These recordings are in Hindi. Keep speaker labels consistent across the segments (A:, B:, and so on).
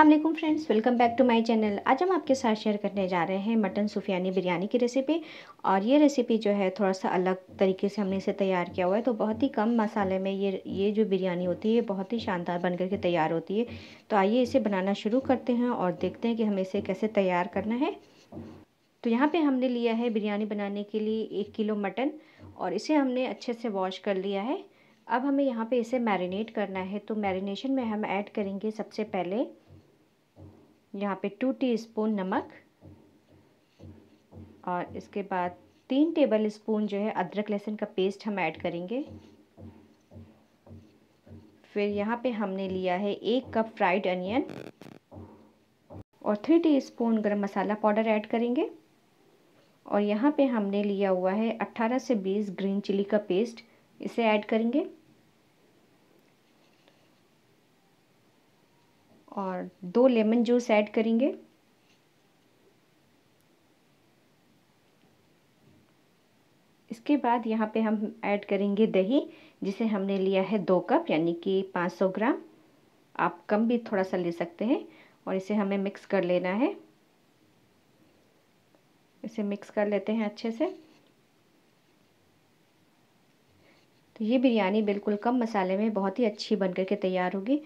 A: Aslam friends welcome back to my channel आज हम आपके साथ शेयर करने जा रहे हैं मटन सूफियानी बिरयानी की रेसिपी और ये रेसिपी जो है थोड़ा सा अलग तरीके से हमने इसे तैयार किया हुआ है तो बहुत ही कम मसाले में ये ये जो बिरयानी होती है बहुत ही शानदार बन के तैयार होती है तो आइए इसे बनाना शुरू करते हैं और देखते हैं कि हमें इसे कैसे तैयार करना है तो यहाँ पर हमने लिया है बिरयानी बनाने के लिए एक किलो मटन और इसे हमने अच्छे से वॉश कर लिया है अब हमें यहाँ पे इसे मैरिनेट करना है तो मैरिनेशन में हम ऐड करेंगे सबसे पहले यहाँ पे टू टीस्पून नमक और इसके बाद तीन टेबल स्पून जो है अदरक लहसुन का पेस्ट हम ऐड करेंगे फिर यहाँ पे हमने लिया है एक कप फ्राइड अनियन और three teaspoon garam masala powder add करेंगे और यहाँ पे हमने लिया हुआ है 18 से 20 ग्रीन चिली का पेस्ट इसे ऐड करेंगे और दो लेमन जूस ऐड करेंगे इसके बाद यहाँ पे हम ऐड करेंगे दही जिसे हमने लिया है दो कप यानी कि 500 ग्राम आप कम भी थोड़ा सा ले सकते हैं और इसे हमें मिक्स कर लेना है इसे मिक्स कर लेते हैं अच्छे से तो ये बिरयानी बिल्कुल कम मसाले में बहुत ही अच्छी बनकर के तैयार होगी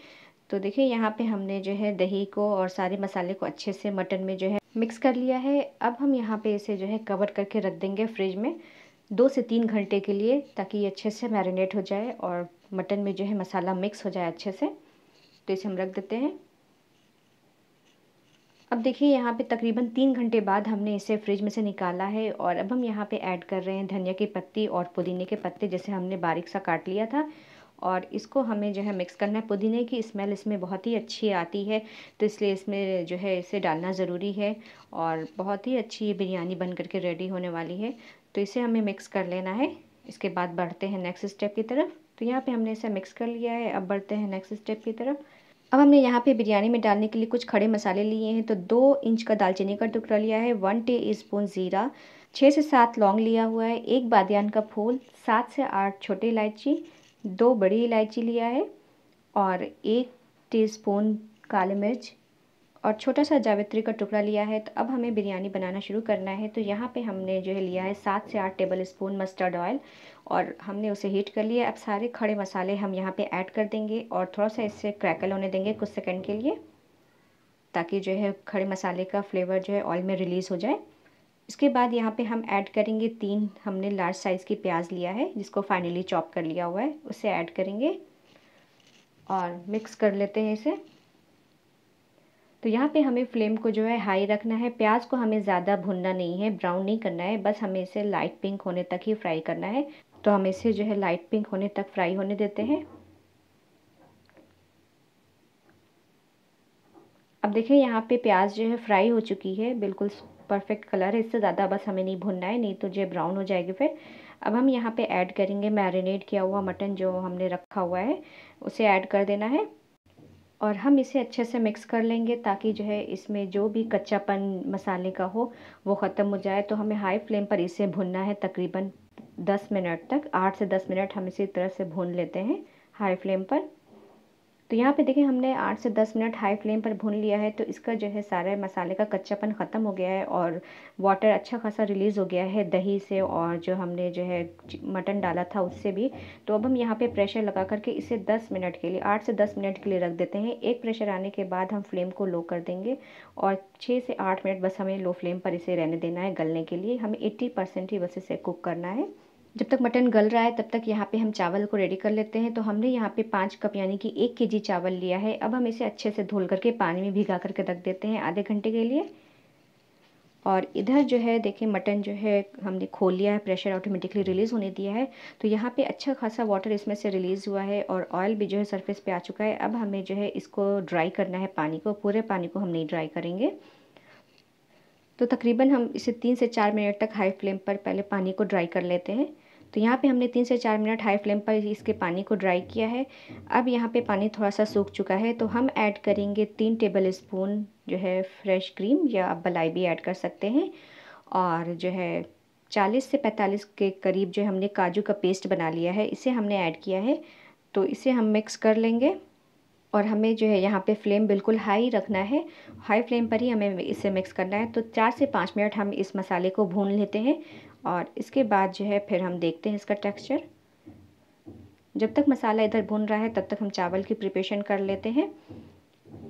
A: तो देखिए यहाँ पे हमने जो है दही को और सारे मसाले को अच्छे से मटन में जो है मिक्स कर लिया है अब हम यहाँ पे इसे जो है कवर करके रख देंगे फ्रिज में दो से तीन घंटे के लिए ताकि ये अच्छे से मैरिनेट हो जाए और मटन में जो है मसाला मिक्स हो जाए अच्छे से तो इसे हम रख देते हैं अब देखिए यहाँ पे तकरीबन तीन घंटे बाद हमने इसे फ्रिज में से निकाला है और अब हम यहाँ पे ऐड कर रहे हैं धनिया की पत्ती और पुदीने के पत्ते जैसे हमने बारीक सा काट लिया था और इसको हमें जो है मिक्स करना है पुदीने की स्मेल इसमें बहुत ही अच्छी आती है तो इसलिए इसमें जो है इसे डालना ज़रूरी है और बहुत ही अच्छी ये बिरयानी बन करके रेडी होने वाली है तो इसे हमें मिक्स कर लेना है इसके बाद बढ़ते हैं नेक्स्ट स्टेप की तरफ तो यहाँ पे हमने इसे मिक्स कर लिया है अब बढ़ते हैं नेक्स्ट स्टेप की तरफ अब हमने यहाँ पे बिरयानी में डालने के लिए कुछ खड़े मसाले लिए हैं तो दो इंच का दालचीनी का टुकड़ा लिया है वन टी स्पून ज़ीरा छः से सात लौंग लिया हुआ है एक बादियान का फूल सात से आठ छोटे इलायची दो बड़ी इलायची लिया है और एक टीस्पून काली मिर्च और छोटा सा जावित्री का टुकड़ा लिया है तो अब हमें बिरयानी बनाना शुरू करना है तो यहाँ पे हमने जो है लिया है सात से आठ टेबल स्पून मस्टर्ड ऑयल और हमने उसे हीट कर लिया अब सारे खड़े मसाले हम यहाँ पे ऐड कर देंगे और थोड़ा सा इससे क्रैकल होने देंगे कुछ सेकंड के लिए ताकि जो है खड़े मसाले का फ्लेवर जो है ऑयल में रिलीज़ हो जाए इसके बाद यहाँ पे हम ऐड करेंगे तीन हमने लार्ज साइज़ की प्याज लिया है जिसको फाइनली चॉप कर लिया हुआ है उसे ऐड करेंगे और मिक्स कर लेते हैं इसे तो यहाँ पे हमें फ्लेम को जो है हाई रखना है प्याज को हमें ज़्यादा भुनना नहीं है ब्राउन नहीं करना है बस हमें इसे लाइट पिंक होने तक ही फ्राई करना है तो हम इसे जो है लाइट पिंक होने तक फ्राई होने देते हैं अब देखिए यहाँ पे प्याज जो है फ्राई हो चुकी है बिल्कुल परफेक्ट कलर है इससे ज़्यादा बस हमें नहीं भुनना है नहीं तो ये ब्राउन हो जाएगी फिर अब हम यहाँ पे ऐड करेंगे मैरिनेट किया हुआ मटन जो हमने रखा हुआ है उसे ऐड कर देना है और हम इसे अच्छे से मिक्स कर लेंगे ताकि जो है इसमें जो भी कच्चापन मसाले का हो वो ख़त्म हो जाए तो हमें हाई फ्लेम पर इसे भुनना है तकरीबन दस मिनट तक आठ से दस मिनट हम इसी तरह से भून लेते हैं हाई फ्लेम पर तो यहाँ पे देखें हमने आठ से दस मिनट हाई फ्लेम पर भून लिया है तो इसका जो है सारे मसाले का कच्चापन ख़त्म हो गया है और वाटर अच्छा खासा रिलीज़ हो गया है दही से और जो हमने जो है मटन डाला था उससे भी तो अब हम यहाँ पे प्रेशर लगा करके इसे दस मिनट के लिए आठ से दस मिनट के लिए रख देते हैं एक प्रेशर आने के बाद हम फ्लेम को लो कर देंगे और छः से आठ मिनट बस हमें लो फ्लेम पर इसे रहने देना है गलने के लिए हमें एट्टी ही बस इसे कुक करना है जब तक मटन गल रहा है तब तक यहाँ पे हम चावल को रेडी कर लेते हैं तो हमने यहाँ पे पाँच कप यानी कि एक के जी चावल लिया है अब हम इसे अच्छे से धोल करके पानी में भिगा करके रख देते हैं आधे घंटे के लिए और इधर जो है देखिए मटन जो है हमने खोल लिया है प्रेशर ऑटोमेटिकली रिलीज़ होने दिया है तो यहाँ पे अच्छा खासा वाटर इसमें से रिलीज़ हुआ है और ऑयल भी जो है सरफेस पे आ चुका है अब हमें जो है इसको ड्राई करना है पानी को पूरे पानी को हम नहीं ड्राई करेंगे तो तकरीबन हम इसे तीन से चार मिनट तक हाई फ्लेम पर पहले पानी को ड्राई कर लेते हैं तो यहाँ पे हमने तीन से चार मिनट हाई फ्लेम पर इसके पानी को ड्राई किया है अब यहाँ पे पानी थोड़ा सा सूख चुका है तो हम ऐड करेंगे तीन टेबल स्पून जो है फ्रेश क्रीम या आप बलाई भी ऐड कर सकते हैं और जो है चालीस से पैंतालीस के करीब जो हमने काजू का पेस्ट बना लिया है इसे हमने ऐड किया है तो इसे हम मिक्स कर लेंगे और हमें जो है यहाँ पे फ्लेम बिल्कुल हाई रखना है हाई फ्लेम पर ही हमें इसे मिक्स करना है तो चार से पाँच मिनट हम इस मसाले को भून लेते हैं और इसके बाद जो है फिर हम देखते हैं इसका टेक्सचर जब तक मसाला इधर भुन रहा है तब तक हम चावल की प्रिपरेशन कर लेते हैं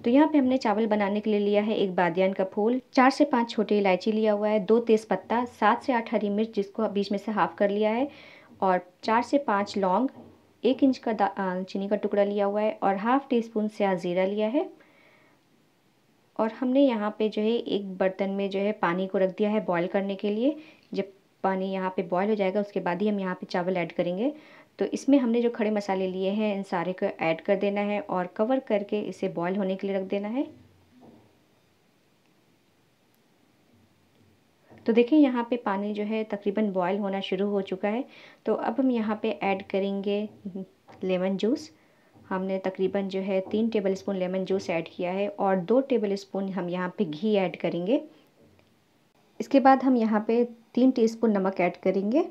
A: तो यहाँ पे हमने चावल बनाने के लिए लिया है एक बादियान का फूल चार से पाँच छोटी इलायची लिया हुआ है दो तेज़ पत्ता सात से आठ हरी मिर्च जिसको बीच में से हाफ कर लिया है और चार से पाँच लौंग एक इंच का चीनी का टुकड़ा लिया हुआ है और हाफ़ टी स्पून से ज़ीरा लिया है और हमने यहाँ पे जो है एक बर्तन में जो है पानी को रख दिया है बॉईल करने के लिए जब पानी यहाँ पे बॉईल हो जाएगा उसके बाद ही हम यहाँ पे चावल ऐड करेंगे तो इसमें हमने जो खड़े मसाले लिए हैं इन सारे को ऐड कर देना है और कवर करके इसे बॉयल होने के लिए रख देना है तो देखें यहाँ पे पानी जो है तकरीबन बॉयल होना शुरू हो चुका है तो अब हम यहाँ पे ऐड करेंगे लेमन जूस हमने तकरीबन जो है तीन tablespoon lemon juice add किया है और दो टेबल स्पून हम यहाँ पर घी ऐड करेंगे इसके बाद हम यहाँ पे तीन टीस्पून नमक ऐड करेंगे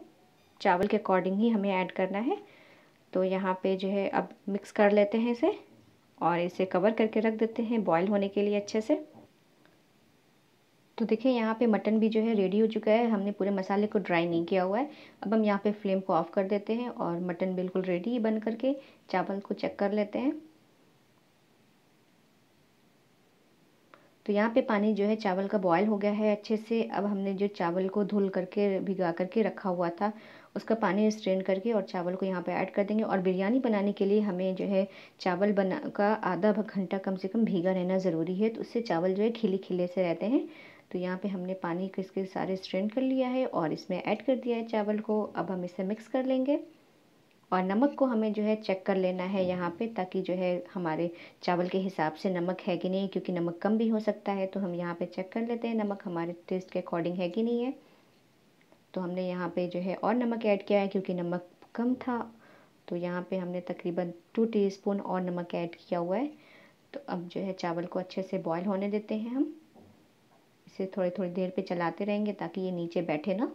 A: चावल के अकॉर्डिंग ही हमें ऐड करना है तो यहाँ पे जो है अब मिक्स कर लेते हैं इसे और इसे कवर करके रख देते हैं बॉयल होने के लिए अच्छे से तो देखिए यहाँ पे मटन भी जो है रेडी हो चुका है हमने पूरे मसाले को ड्राई नहीं किया हुआ है अब हम यहाँ पे फ्लेम को ऑफ़ कर देते हैं और मटन बिल्कुल रेडी बन करके चावल को चेक कर लेते हैं तो यहाँ पे पानी जो है चावल का बॉयल हो गया है अच्छे से अब हमने जो चावल को धुल करके भिगा करके रखा हुआ था उसका पानी स्ट्रेन करके और चावल को यहाँ पे ऐड कर देंगे और बिरयानी बनाने के लिए हमें जो है चावल बना का आधा घंटा कम से कम भीगा रहना ज़रूरी है तो उससे चावल जो है खिले खिले से रहते हैं तो यहाँ पे हमने पानी किसके सारे स्ट्रेन कर लिया है और इसमें ऐड कर दिया है चावल को अब हम इसे मिक्स कर लेंगे और नमक को हमें जो है चेक कर लेना है यहाँ पे ताकि जो है हमारे चावल के हिसाब से नमक है कि नहीं क्योंकि नमक कम भी हो सकता है तो हम यहाँ पे चेक कर लेते हैं नमक हमारे टेस्ट के अकॉर्डिंग है कि नहीं है तो हमने यहाँ पे जो है और नमक ऐड किया है क्योंकि नमक कम था तो यहाँ पर हमने तकरीबन टू टी और नमक ऐड किया हुआ है तो अब जो है चावल को अच्छे से बॉयल होने देते हैं हम इसे थोड़ी थोड़ी देर पर चलाते रहेंगे ताकि ये नीचे बैठे ना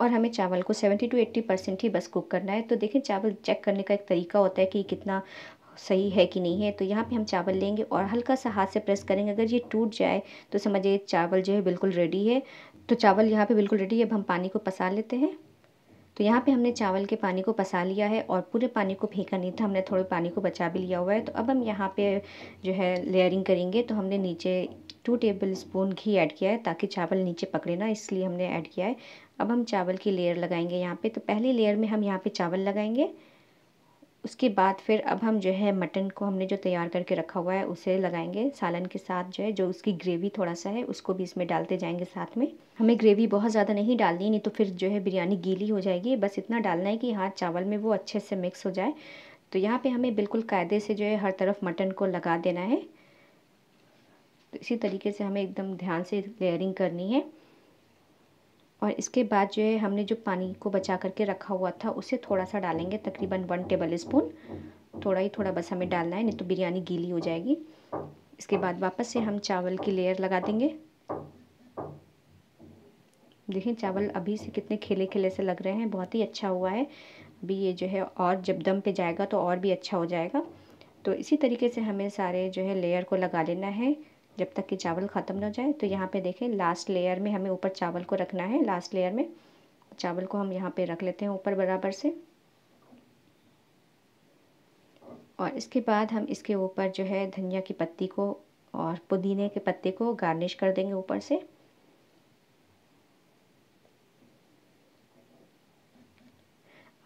A: और हमें चावल को सेवेंटी टू एट्टी परसेंट ही बस कुक करना है तो देखें चावल चेक करने का एक तरीका होता है कि कितना सही है कि नहीं है तो यहाँ पे हम चावल लेंगे और हल्का सा हाथ से प्रेस करेंगे अगर ये टूट जाए तो समझिए चावल जो है बिल्कुल रेडी है तो चावल यहाँ पे बिल्कुल रेडी है अब हम पानी को पसा लेते हैं तो यहाँ पे हमने चावल के पानी को पसा लिया है और पूरे पानी को फेंका नहीं था हमने थोड़े पानी को बचा भी लिया हुआ है तो अब हम यहाँ पे जो है लेयरिंग करेंगे तो हमने नीचे टू टेबल स्पून घी ऐड किया है ताकि चावल नीचे पकड़े ना इसलिए हमने ऐड किया है अब हम चावल की लेयर लगाएंगे यहाँ पे तो पहली लेयर में हम यहाँ पे चावल लगाएंगे उसके बाद फिर अब हम जो है मटन को हमने जो तैयार करके रखा हुआ है उसे लगाएंगे सालन के साथ जो है जो उसकी ग्रेवी थोड़ा सा है उसको भी इसमें डालते जाएंगे साथ में हमें ग्रेवी बहुत ज़्यादा नहीं डालनी नहीं तो फिर जो है बिरयानी गीली हो जाएगी बस इतना डालना है कि हाँ चावल में वो अच्छे से मिक्स हो जाए तो यहाँ पर हमें बिल्कुल कायदे से जो है हर तरफ मटन को लगा देना है तो इसी तरीके से हमें एकदम ध्यान से लेयरिंग करनी है और इसके बाद जो है हमने जो पानी को बचा करके रखा हुआ था उसे थोड़ा सा डालेंगे तकरीबन वन टेबल स्पून थोड़ा ही थोड़ा बस हमें डालना है नहीं तो बिरयानी गीली हो जाएगी इसके बाद वापस से हम चावल की लेयर लगा देंगे देखिए चावल अभी से कितने खिले खिले से लग रहे हैं बहुत ही अच्छा हुआ है अभी ये जो है और जब दम पे जाएगा तो और भी अच्छा हो जाएगा तो इसी तरीके से हमें सारे जो है लेयर को लगा लेना है जब तक कि चावल ख़त्म ना हो जाए तो यहाँ पे देखें लास्ट लेयर में हमें ऊपर चावल को रखना है लास्ट लेयर में चावल को हम यहाँ पे रख लेते हैं ऊपर बराबर से और इसके बाद हम इसके ऊपर जो है धनिया की पत्ती को और पुदीने के पत्ते को गार्निश कर देंगे ऊपर से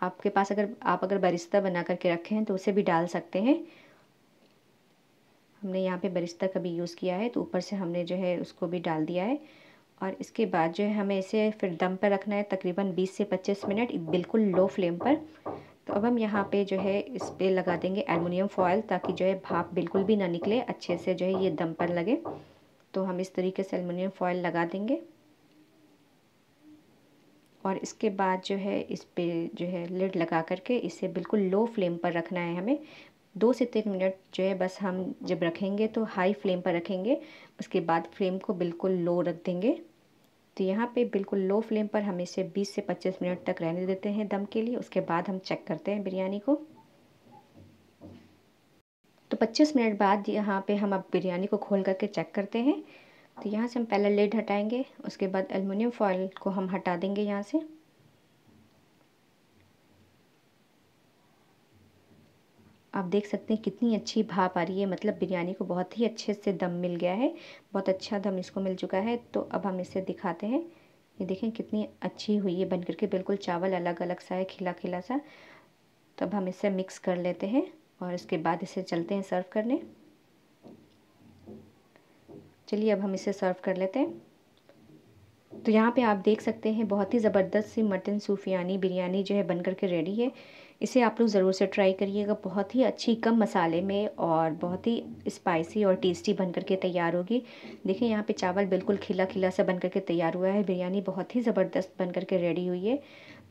A: आपके पास अगर आप अगर बरिस्ता बना करके रखे हैं तो उसे भी डाल सकते हैं हमने यहाँ पे बरिश्ता का भी यूज़ किया है तो ऊपर से हमने जो है उसको भी डाल दिया है और इसके बाद जो है हमें इसे फिर दम पर रखना है तकरीबन 20 से 25 मिनट बिल्कुल लो फ्लेम पर तो अब हम यहाँ पे जो है इस पर लगा देंगे एलमिनियम फॉयल ताकि जो है भाप बिल्कुल भी ना निकले अच्छे से जो है ये दम पर लगे तो हम इस तरीके से एलमिनियम फॉयल लगा देंगे और इसके बाद जो है इस पर जो है लिड लगा करके इसे बिल्कुल लो फ्लेम पर रखना है हमें दो से तीन मिनट जो है बस हम जब रखेंगे तो हाई फ्लेम पर रखेंगे उसके बाद फ्लेम को बिल्कुल लो रख देंगे तो यहाँ पे बिल्कुल लो फ्लेम पर हम इसे 20 से 25 मिनट तक रहने देते हैं दम के लिए उसके बाद हम चेक करते हैं बिरयानी को तो 25 मिनट बाद यहाँ पे हम अब बिरयानी को खोल करके चेक करते हैं तो यहाँ से हम पहले लेड हटाएंगे उसके बाद एलमिनियम फॉयल को हम हटा देंगे यहाँ से आप देख सकते हैं कितनी अच्छी भाप आ रही है मतलब बिरयानी को बहुत ही अच्छे से दम मिल गया है बहुत अच्छा दम इसको मिल चुका है तो अब हम इसे दिखाते हैं ये देखें कितनी अच्छी हुई है बन करके बिल्कुल चावल अलग अलग सा है खिला खिला सा तो अब हम इसे मिक्स कर लेते हैं और इसके बाद इसे चलते हैं सर्व करने चलिए अब हम इसे सर्व कर लेते हैं तो यहाँ पे आप देख सकते हैं बहुत ही ज़बरदस्त सी मटन सूफियानी बिरयानी जो है बनकर के रेडी है इसे आप लोग ज़रूर से ट्राई करिएगा बहुत ही अच्छी कम मसाले में और बहुत ही स्पाइसी और टेस्टी बन के तैयार होगी देखिए यहाँ पे चावल बिल्कुल खिला खिला सा बन के तैयार हुआ है बिरयानी बहुत ही ज़बरदस्त बन के रेडी हुई है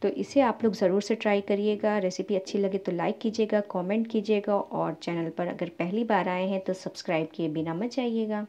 A: तो इसे आप लोग ज़रूर से ट्राई करिएगा रेसिपी अच्छी लगे तो लाइक कीजिएगा कॉमेंट कीजिएगा और चैनल पर अगर पहली बार आए हैं तो सब्सक्राइब किए बिना मत जाइएगा